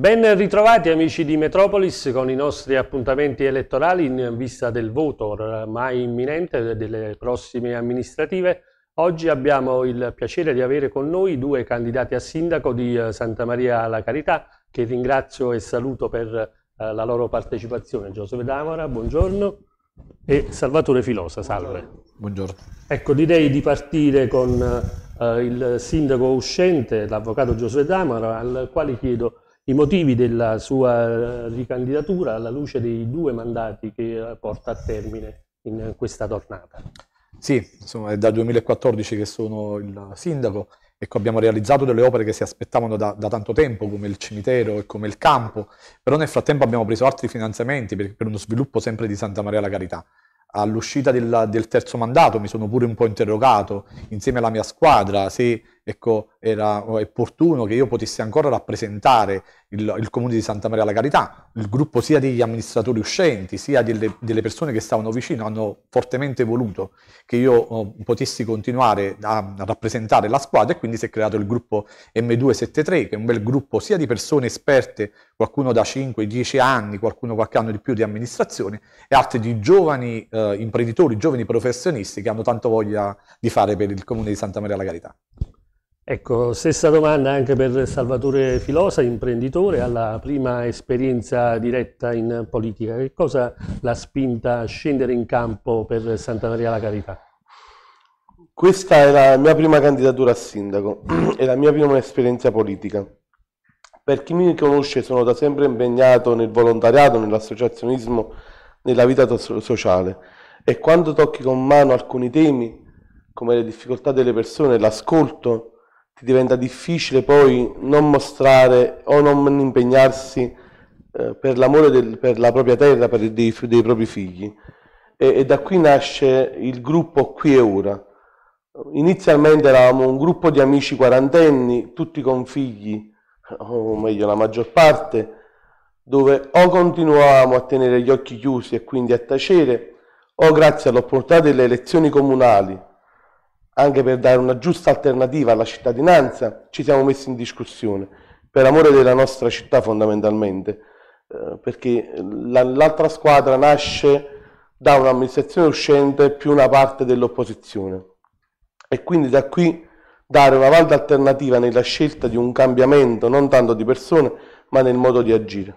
Ben ritrovati amici di Metropolis con i nostri appuntamenti elettorali in vista del voto ormai imminente delle prossime amministrative. Oggi abbiamo il piacere di avere con noi due candidati a sindaco di eh, Santa Maria la Carità che ringrazio e saluto per eh, la loro partecipazione. Giuseppe D'Amora, buongiorno e Salvatore Filosa, salve. Buongiorno. Ecco, direi di partire con eh, il sindaco uscente, l'avvocato Giuseppe D'Amora, al quale chiedo i motivi della sua ricandidatura alla luce dei due mandati che porta a termine in questa tornata. Sì, insomma è dal 2014 che sono il sindaco, Ecco, abbiamo realizzato delle opere che si aspettavano da, da, tanto tempo, come il cimitero e come il campo, però nel frattempo abbiamo preso altri finanziamenti per, per uno sviluppo sempre di Santa Maria la Carità. All'uscita del, del, terzo mandato mi sono pure un po' interrogato, insieme alla mia squadra, se ecco, era opportuno che io potessi ancora rappresentare il, il, comune di Santa Maria alla Carità, il gruppo sia degli amministratori uscenti, sia delle, delle persone che stavano vicino, hanno fortemente voluto che io potessi continuare a, a, rappresentare la squadra e quindi si è creato il gruppo M273, che è un bel gruppo sia di persone esperte, qualcuno da 5-10 anni, qualcuno qualche anno di più di amministrazione, e altri di giovani eh, imprenditori, giovani professionisti che hanno tanto voglia di fare per il comune di Santa Maria alla Carità. Ecco, stessa domanda anche per Salvatore Filosa, imprenditore, alla prima esperienza diretta in politica. Che cosa l'ha spinta a scendere in campo per Santa Maria la Carità? Questa è la mia prima candidatura a sindaco, è la mia prima esperienza politica. Per chi mi conosce sono da sempre impegnato nel volontariato, nell'associazionismo, nella vita sociale e quando tocchi con mano alcuni temi come le difficoltà delle persone, l'ascolto, diventa difficile poi non mostrare o non impegnarsi eh, per l'amore del, per la propria terra, per i, dei, dei, propri figli. E, e da qui nasce il gruppo Qui e Ora. Inizialmente eravamo un gruppo di amici quarantenni, tutti con figli, o meglio la maggior parte, dove o continuavamo a tenere gli occhi chiusi e quindi a tacere, o grazie all'opportunità delle elezioni comunali anche per dare una giusta alternativa alla cittadinanza, ci siamo messi in discussione, per amore della nostra città fondamentalmente, eh, perché l'altra squadra nasce da un'amministrazione uscente più una parte dell'opposizione e quindi da qui dare una valda alternativa nella scelta di un cambiamento, non tanto di persone, ma nel modo di agire.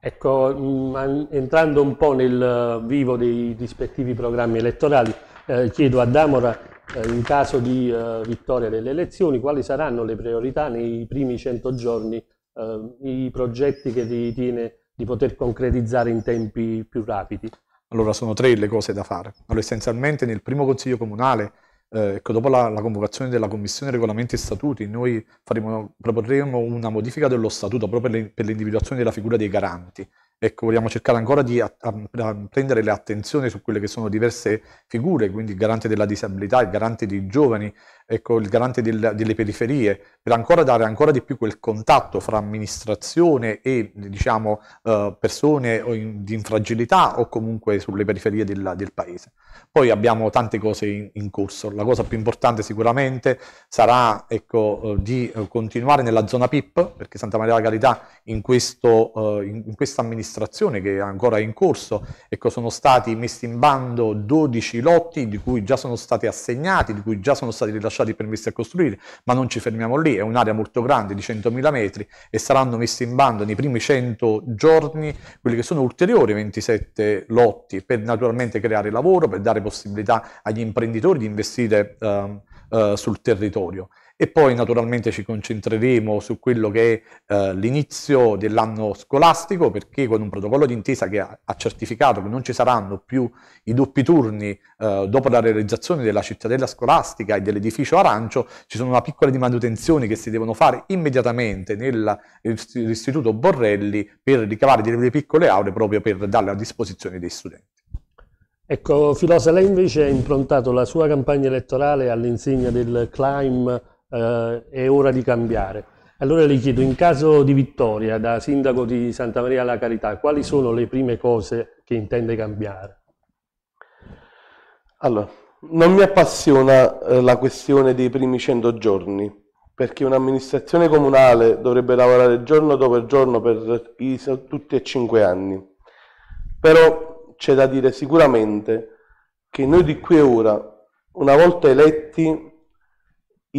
Ecco, mm, entrando un po' nel vivo dei rispettivi programmi elettorali, eh, chiedo a Damora in caso di eh, vittoria delle elezioni, quali saranno le priorità nei primi 100 giorni, eh, i progetti che ritiene di poter concretizzare in tempi più rapidi? Allora sono tre le cose da fare. Allora, essenzialmente nel primo consiglio comunale, eh, ecco, dopo la, la, convocazione della Commissione Regolamenti e Statuti, noi faremo, proporremo una modifica dello statuto proprio per l'individuazione della figura dei garanti. Ecco, vogliamo cercare ancora di a, a, a prendere l'attenzione su quelle che sono diverse figure, quindi il garante della disabilità, il garante dei giovani, ecco, il garante del, delle periferie, per ancora dare ancora di più quel contatto fra amministrazione e diciamo, eh, persone in, in, fragilità o comunque sulle periferie del, del paese. Poi abbiamo tante cose in, in, corso, la cosa più importante sicuramente sarà ecco, eh, di eh, continuare nella zona PIP, perché Santa Maria della Carità in, questo, eh, in, in questa amministrazione che è ancora in corso, ecco, sono stati messi in bando 12 lotti di cui già sono stati assegnati, di cui già sono stati rilasciati rilasciati permessi a costruire, ma non ci fermiamo lì, è un'area molto grande di 100.000 metri e saranno messi in bando nei primi 100 giorni quelli che sono ulteriori 27 lotti per naturalmente creare lavoro, per dare possibilità agli imprenditori di investire eh, eh, sul territorio e poi naturalmente ci concentreremo su quello che è eh, l'inizio dell'anno scolastico perché con un protocollo d'intesa che ha, ha, certificato che non ci saranno più i doppi turni eh, dopo la realizzazione della cittadella scolastica e dell'edificio arancio ci sono una piccola di manutenzioni che si devono fare immediatamente nell'istituto Borrelli per ricavare delle piccole aule proprio per darle a disposizione dei studenti. Ecco, Filosa, lei invece ha improntato la sua campagna elettorale all'insegna del climb eh, è ora di cambiare. Allora le chiedo, in caso di vittoria da sindaco di Santa Maria la Carità, quali sono le prime cose che intende cambiare? Allora, non mi appassiona eh, la questione dei primi 100 giorni, perché un'amministrazione comunale dovrebbe lavorare giorno dopo giorno per i, tutti e cinque anni. Però c'è da dire sicuramente che noi di qui e ora, una volta eletti,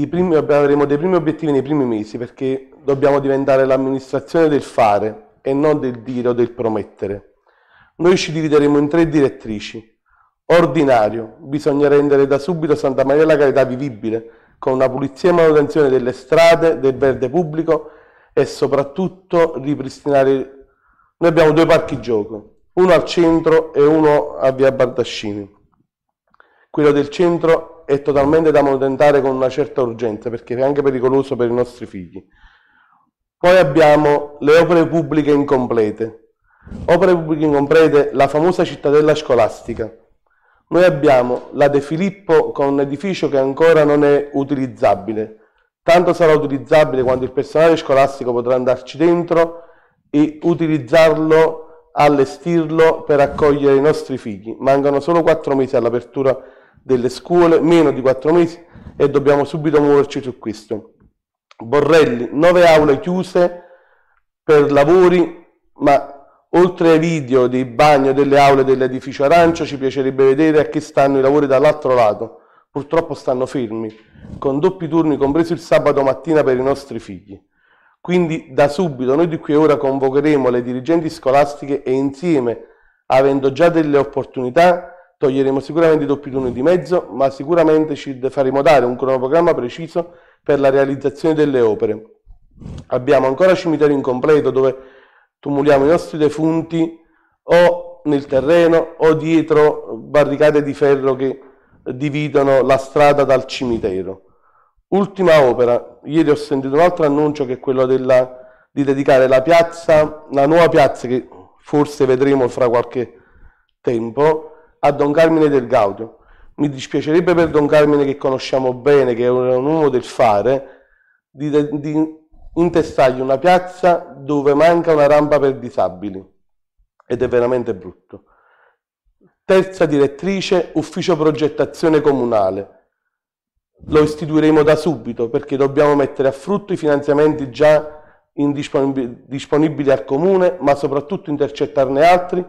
primi, avremo dei primi obiettivi nei primi mesi perché dobbiamo diventare l'amministrazione del fare e non del dire o del promettere. Noi ci divideremo in tre direttrici. Ordinario, bisogna rendere da subito Santa Maria la Carità vivibile, con una pulizia e manutenzione delle strade, del verde pubblico e soprattutto ripristinare... Noi abbiamo due parchi gioco, uno al centro e uno a Via Bardascini. Quello del centro è totalmente da manutentare con una certa urgenza perché è anche pericoloso per i nostri figli. Poi abbiamo le opere pubbliche incomplete. Opere pubbliche incomplete, la famosa cittadella scolastica. Noi abbiamo la De Filippo con un edificio che ancora non è utilizzabile. Tanto sarà utilizzabile quando il personale scolastico potrà andarci dentro e utilizzarlo allestirlo per accogliere i nostri figli. Mancano solo quattro mesi all'apertura delle scuole, meno di quattro mesi e dobbiamo subito muoverci su questo. Borrelli, nove aule chiuse per lavori, ma oltre ai video di bagno delle aule dell'edificio arancio ci piacerebbe vedere a che stanno i lavori dall'altro lato. Purtroppo stanno fermi, con doppi turni compreso il sabato mattina per i nostri figli. Quindi da subito noi di qui e ora convocheremo le dirigenti scolastiche e insieme, avendo già delle opportunità, Toglieremo sicuramente i doppi turni di mezzo, ma sicuramente ci faremo dare un cronoprogramma preciso per la realizzazione delle opere. Abbiamo ancora cimitero incompleto dove tumuliamo i nostri defunti o nel terreno o dietro barricate di ferro che dividono la strada dal cimitero. Ultima opera, ieri ho sentito un altro annuncio che è quello della, di dedicare la piazza, la nuova piazza che forse vedremo fra qualche tempo, a Don Carmine del Gaudio. Mi dispiacerebbe per Don Carmine che conosciamo bene, che è un uomo del fare, di, di intestargli una piazza dove manca una rampa per disabili. Ed è veramente brutto. Terza direttrice, ufficio progettazione comunale. Lo istituiremo da subito perché dobbiamo mettere a frutto i finanziamenti già disponibili al comune, ma soprattutto intercettarne altri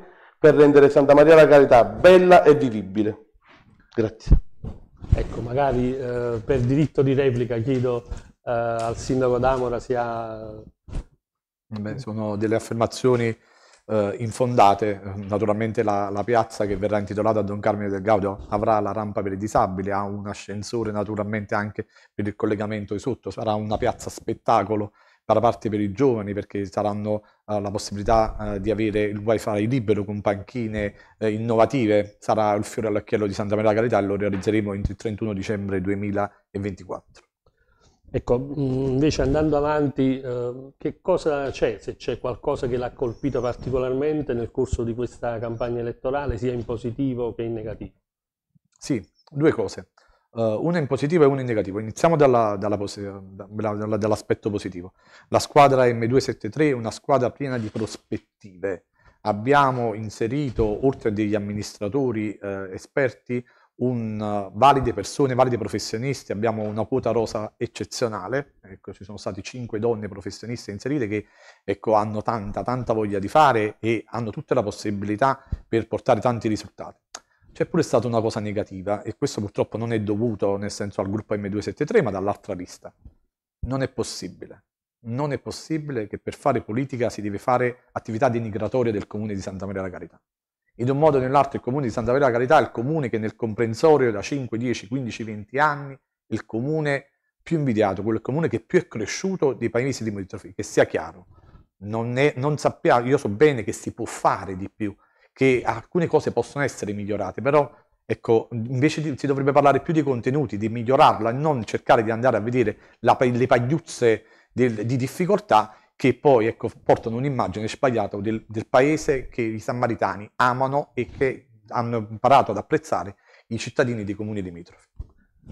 per rendere Santa Maria la Carità bella e vivibile. Grazie. Ecco, magari eh, per diritto di replica chiedo eh, al sindaco D'Amora se ha... Beh, sono delle affermazioni eh, infondate. Naturalmente la, la, piazza che verrà intitolata a Don Carmine del Gaudio avrà la rampa per i disabili, ha un ascensore naturalmente anche per il collegamento di sotto, sarà una piazza spettacolo dalla parte per i giovani perché saranno uh, la possibilità uh, di avere il wifi libero con panchine uh, innovative, sarà il fiore all'occhiello di Santa Maria Carità e lo realizzeremo entro il 31 dicembre 2024. Ecco, mm, invece andando avanti, che cosa c'è, se c'è qualcosa che l'ha colpito particolarmente nel corso di questa campagna elettorale, sia in positivo che in negativo? Sì, due cose. Uh, una in positivo e una in negativo. Iniziamo dalla, dalla posi- dalla, dall'aspetto positivo. La squadra M273 è una squadra piena di prospettive. Abbiamo inserito, oltre a degli amministratori eh, esperti, un, uh, valide persone, valide professionisti, abbiamo una quota rosa eccezionale, ecco, ci sono state cinque donne professioniste inserite che ecco, hanno tanta, tanta voglia di fare e hanno tutta la possibilità per portare tanti risultati c'è pure stata una cosa negativa e questo purtroppo non è dovuto nel senso al gruppo M273 ma dall'altra lista. Non è possibile. Non è possibile che per fare politica si deve fare attività denigratoria del comune di Santa Maria della Carità. In un modo o nell'altro il comune di Santa Maria della Carità è il comune che nel comprensorio da 5, 10, 15, 20 anni è il comune più invidiato, quello comune che più è cresciuto dei paesi di Moditrofì, che sia chiaro. Non è, non sappia, io so bene che si può fare di più, che alcune cose possono essere migliorate, però ecco, invece di, si dovrebbe parlare più di contenuti, di migliorarla e non cercare di andare a vedere la, le pagliuzze del, di difficoltà che poi ecco, portano un'immagine sbagliata del, del paese che i sammaritani amano e che hanno imparato ad apprezzare i cittadini dei comuni limitrofi.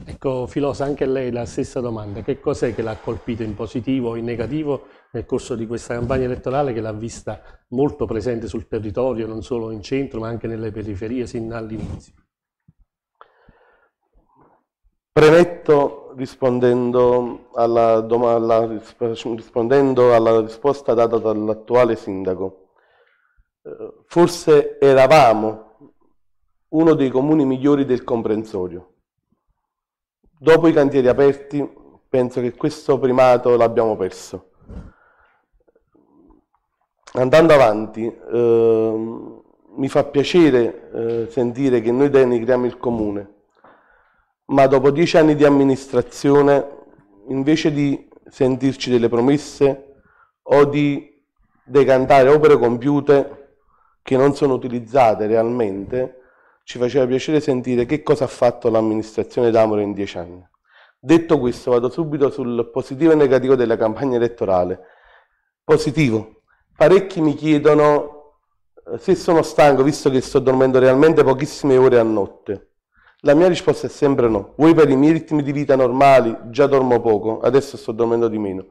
Ecco, Filosa, anche lei la stessa domanda. Che cos'è che l'ha colpito in positivo o in negativo nel corso di questa campagna elettorale che l'ha vista molto presente sul territorio, non solo in centro, ma anche nelle periferie sin dall'inizio? Premetto, rispondendo alla, domanda, rispondendo alla risposta data dall'attuale sindaco, eh, forse eravamo uno dei comuni migliori del comprensorio Dopo i cantieri aperti, penso che questo primato l'abbiamo perso. Andando avanti, eh, mi fa piacere eh, sentire che noi denigriamo il comune, ma dopo dieci anni di amministrazione, invece di sentirci delle promesse o di decantare opere compiute che non sono utilizzate realmente, ci faceva piacere sentire che cosa ha fatto l'amministrazione D'Amore in dieci anni. Detto questo, vado subito sul positivo e negativo della campagna elettorale. Positivo. Parecchi mi chiedono eh, se sono stanco, visto che sto dormendo realmente pochissime ore a notte. La mia risposta è sempre no. Voi per i miei ritmi di vita normali già dormo poco, adesso sto dormendo di meno.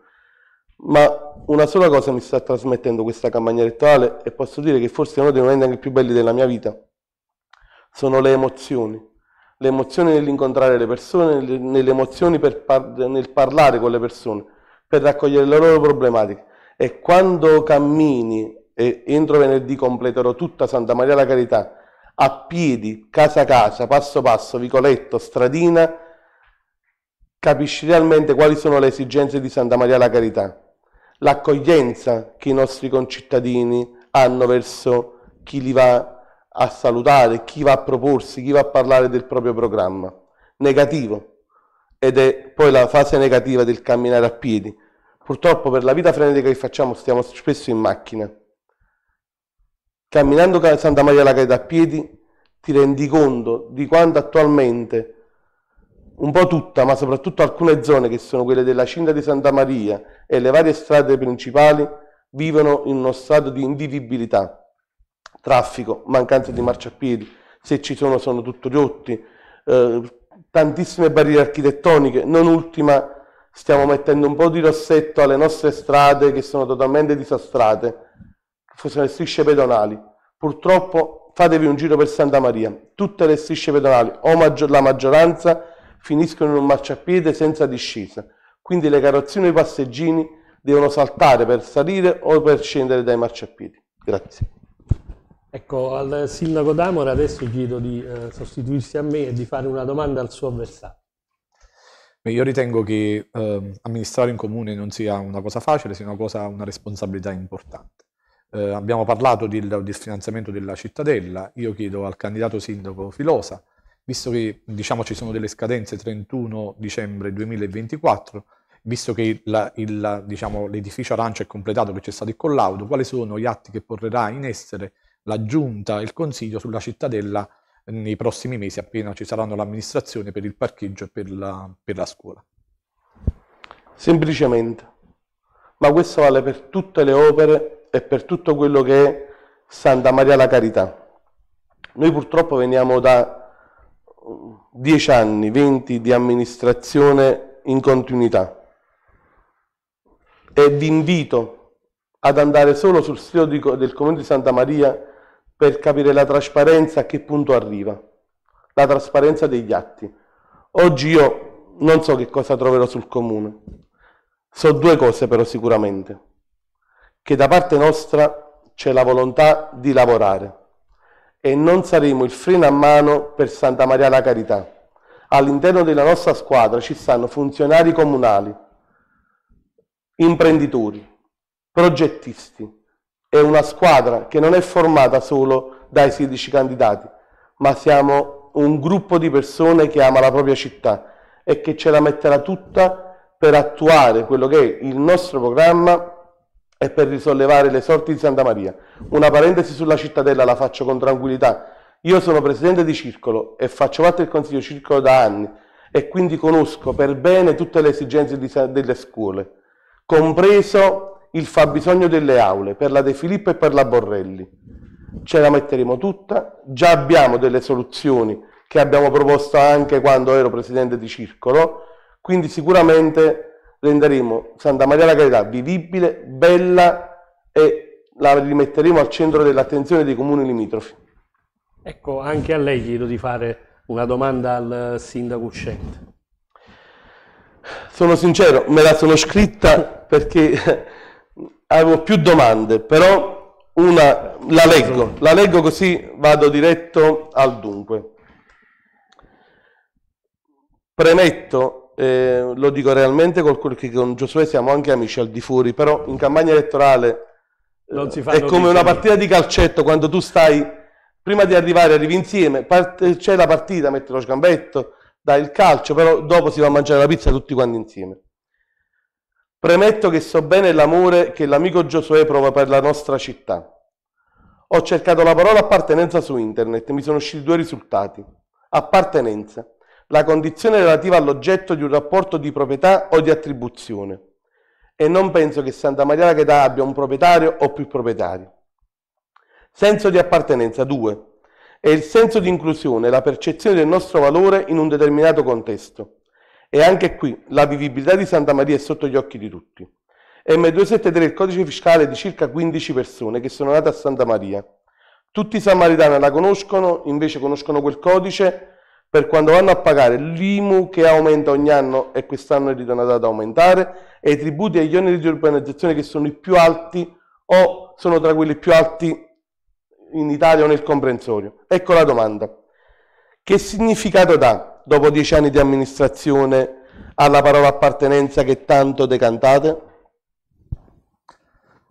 Ma una sola cosa mi sta trasmettendo questa campagna elettorale e posso dire che forse è uno dei momenti anche più belli della mia vita sono le emozioni. Le emozioni nell'incontrare le persone, nelle emozioni par- nel parlare con le persone, per raccogliere le loro problematiche. E quando cammini, e entro venerdì completerò tutta Santa Maria la Carità, a piedi, casa a casa, passo passo, vicoletto, stradina, capisci realmente quali sono le esigenze di Santa Maria la Carità, l'accoglienza che i nostri concittadini hanno verso chi li va a salutare, chi va a proporsi, chi va a parlare del proprio programma. Negativo. Ed è poi la fase negativa del camminare a piedi. Purtroppo per la vita frenetica che facciamo stiamo spesso in macchina. Camminando a Santa Maria la Caeta a piedi ti rendi conto di quanto attualmente un po' tutta, ma soprattutto alcune zone che sono quelle della Cinta di Santa Maria e le varie strade principali, vivono in uno stato di invivibilità traffico, mancanza di marciapiedi, se ci sono sono tutto rotti, eh, tantissime barriere architettoniche, non ultima stiamo mettendo un po' di rossetto alle nostre strade che sono totalmente disastrate, sono le strisce pedonali. Purtroppo fatevi un giro per Santa Maria, tutte le strisce pedonali, o maggior, la maggioranza, finiscono in un marciapiede senza discesa, quindi le carrozzine e i passeggini devono saltare per salire o per scendere dai marciapiedi. Grazie. Ecco, al sindaco D'Amore adesso chiedo di eh, sostituirsi a me e di fare una domanda al suo avversario. io ritengo che eh, amministrare in comune non sia una cosa facile, sia una, cosa, una responsabilità importante. Eh, abbiamo parlato del, del finanziamento della cittadella, io chiedo al candidato sindaco Filosa, visto che diciamo, ci sono delle scadenze 31 dicembre 2024, visto che diciamo, l'edificio diciamo, arancia è completato, che c'è stato il collaudo, quali sono gli atti che porrà in essere la Giunta il Consiglio sulla cittadella nei prossimi mesi, appena ci saranno l'amministrazione per il parcheggio e per la, per la scuola. Semplicemente, ma questo vale per tutte le opere e per tutto quello che è Santa Maria la Carità. Noi purtroppo veniamo da 10 mm, anni, 20 di amministrazione in continuità e vi invito ad andare solo sul sito del Comune di Santa Maria per capire la trasparenza a che punto arriva, la trasparenza degli atti. Oggi io non so che cosa troverò sul comune, so due cose però sicuramente, che da parte nostra c'è la volontà di lavorare e non saremo il freno a mano per Santa Maria la Carità. All'interno della nostra squadra ci stanno funzionari comunali, imprenditori, progettisti, è una squadra che non è formata solo dai 16 candidati, ma siamo un gruppo di persone che ama la propria città e che ce la metterà tutta per attuare quello che è il nostro programma e per risollevare le sorti di Santa Maria. Una parentesi sulla cittadella la faccio con tranquillità. Io sono presidente di Circolo e faccio parte del Consiglio Circolo da anni e quindi conosco per bene tutte le esigenze di, delle scuole, compreso il fabbisogno delle aule per la De Filippo e per la Borrelli. Ce la metteremo tutta, già abbiamo delle soluzioni che abbiamo proposto anche quando ero presidente di circolo, quindi sicuramente renderemo Santa Maria la Carità vivibile, bella e la rimetteremo al centro dell'attenzione dei comuni limitrofi. Ecco, anche a lei chiedo di fare una domanda al sindaco uscente. Sono sincero, me la sono scritta perché avevo più domande, però una la leggo, la leggo così vado diretto al dunque. Premetto, eh, lo dico realmente col quel che con Giosuè siamo anche amici al di fuori, però in campagna elettorale eh, è come una partita di calcetto quando tu stai prima di arrivare arrivi insieme, c'è la partita, metti lo sgambetto, dai il calcio, però dopo si va a mangiare la pizza tutti quanti insieme. Premetto che so bene l'amore che l'amico Giosuè prova per la nostra città. Ho cercato la parola appartenenza su internet, e mi sono usciti due risultati. Appartenenza, la condizione relativa all'oggetto di un rapporto di proprietà o di attribuzione. E non penso che Santa Maria la Cheta abbia un proprietario o più proprietari. Senso di appartenenza due. È il senso di inclusione, la percezione del nostro valore in un determinato contesto. E anche qui la vivibilità di Santa Maria è sotto gli occhi di tutti. M273 è il codice fiscale di circa 15 persone che sono nate a Santa Maria. Tutti i samaritani la conoscono, invece conoscono quel codice per quando vanno a pagare l'IMU che aumenta ogni anno e quest'anno è ritornata ad aumentare e i tributi e gli oneri di urbanizzazione che sono i più alti o sono tra quelli più alti in Italia o nel comprensorio. Ecco la domanda. Che significato dà dopo dieci anni di amministrazione, alla parola appartenenza che tanto decantate?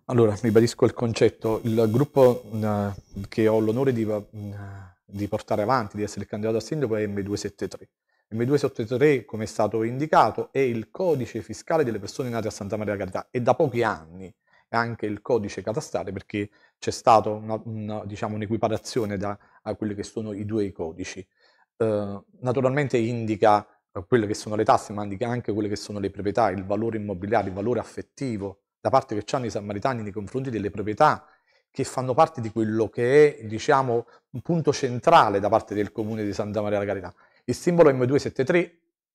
Allora, ribadisco il concetto. Il gruppo mh, eh, che ho l'onore di, mh, mm, di, portare avanti, di essere candidato a sindaco, è M273. M273, come è stato indicato, è il codice fiscale delle persone nate a Santa Maria Carità e da pochi anni è anche il codice catastrale perché c'è stata diciamo, un'equiparazione diciamo, un da a quelli che sono i due codici. Ehm, naturalmente indica eh, quelle che sono le tasse, ma indica anche quelle che sono le proprietà, il valore immobiliare, il valore affettivo, da parte che hanno i samaritani nei confronti delle proprietà che fanno parte di quello che è, diciamo, un punto centrale da parte del comune di Santa Maria la Carità. Il simbolo M273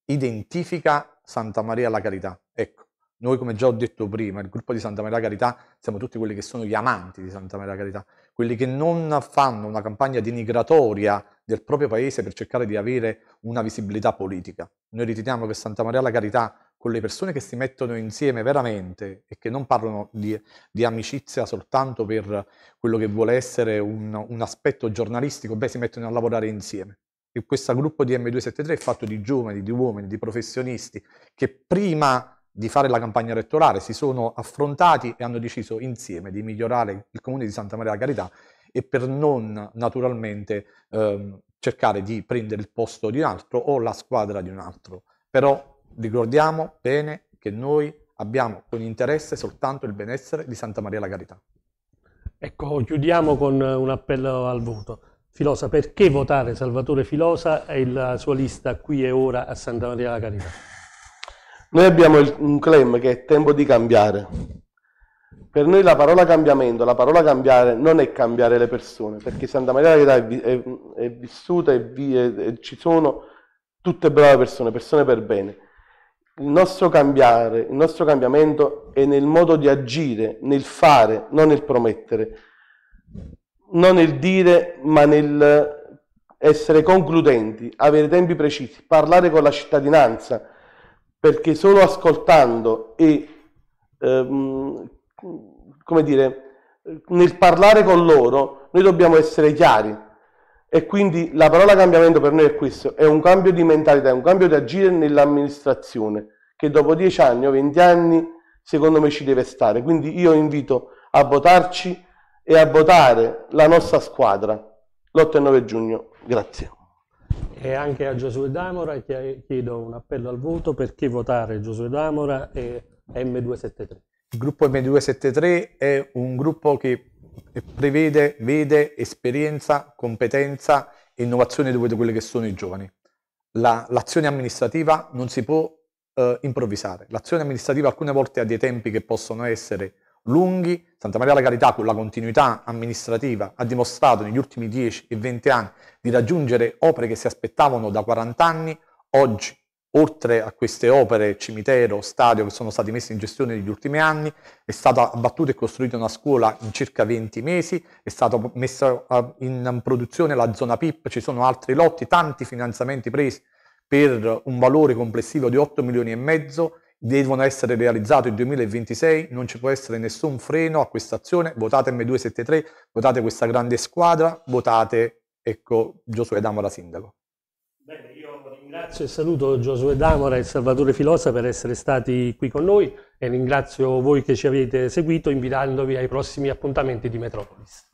identifica Santa Maria la Carità. Ecco, noi, come già ho detto prima, il gruppo di Santa Maria Carità siamo tutti quelli che sono gli amanti di Santa Maria Carità, quelli che non fanno una campagna denigratoria del proprio paese per cercare di avere una visibilità politica. Noi riteniamo che Santa Maria la Carità, con le persone che si mettono insieme veramente e che non parlano di, di amicizia soltanto per quello che vuole essere un, un aspetto giornalistico, beh, si mettono a lavorare insieme e questo gruppo di M273 è fatto di giovani, di uomini, di professionisti che prima di fare la campagna elettorale, si sono affrontati e hanno deciso insieme di migliorare il comune di Santa Maria della Carità e per non naturalmente ehm, cercare di prendere il posto di un altro o la squadra di un altro. Però ricordiamo bene che noi abbiamo con interesse soltanto il benessere di Santa Maria la Carità. Ecco, chiudiamo con un appello al voto. Filosa, perché votare Salvatore Filosa e la sua lista qui e ora a Santa Maria la Carità? Noi abbiamo il, un claim che è tempo di cambiare. Per noi la parola cambiamento, la parola cambiare non è cambiare le persone, perché Santa Maria della Verità è, è, è vissuta e, vi, e ci sono tutte brave persone, persone per bene. Il nostro cambiare, il nostro cambiamento è nel modo di agire, nel fare, non nel promettere, non nel dire, ma nel essere concludenti, avere tempi precisi, parlare con la cittadinanza, perché solo ascoltando e, ehm, come dire, nel parlare con loro, noi dobbiamo essere chiari. E quindi la parola cambiamento per noi è questo, è un cambio di mentalità, è un cambio di agire nell'amministrazione, che dopo dieci anni o venti anni secondo me ci deve stare. Quindi io invito a votarci e a votare la nostra squadra l'8 e 9 giugno. Grazie. E anche a Giosuè D'Amora chiedo un appello al voto perché votare Giosuè D'Amora e M273. Il gruppo M273 è un gruppo che prevede, vede esperienza, competenza e innovazione dove quelli che sono i giovani. La, l'azione amministrativa non si può eh, improvvisare. L'azione amministrativa alcune volte ha dei tempi che possono essere lunghi. Santa Maria la Carità, con la continuità amministrativa, ha dimostrato negli ultimi 10 e 20 anni di raggiungere opere che si aspettavano da 40 anni. Oggi, oltre a queste opere, cimitero, stadio che sono stati messi in gestione negli ultimi anni, è stata abbattuta e costruita una scuola in circa 20 mesi, è stata messa eh, in produzione la zona PIP, ci sono altri lotti, tanti finanziamenti presi per un valore complessivo di 8 milioni e mezzo devono essere realizzati il 2026, non ci può essere nessun freno a questa azione, votate M273, votate questa grande squadra, votate ecco, Giosuè Damora Sindaco. Bene, io ringrazio e saluto Giosuè Damora e Salvatore Filosa per essere stati qui con noi e ringrazio voi che ci avete seguito invitandovi ai prossimi appuntamenti di Metropolis.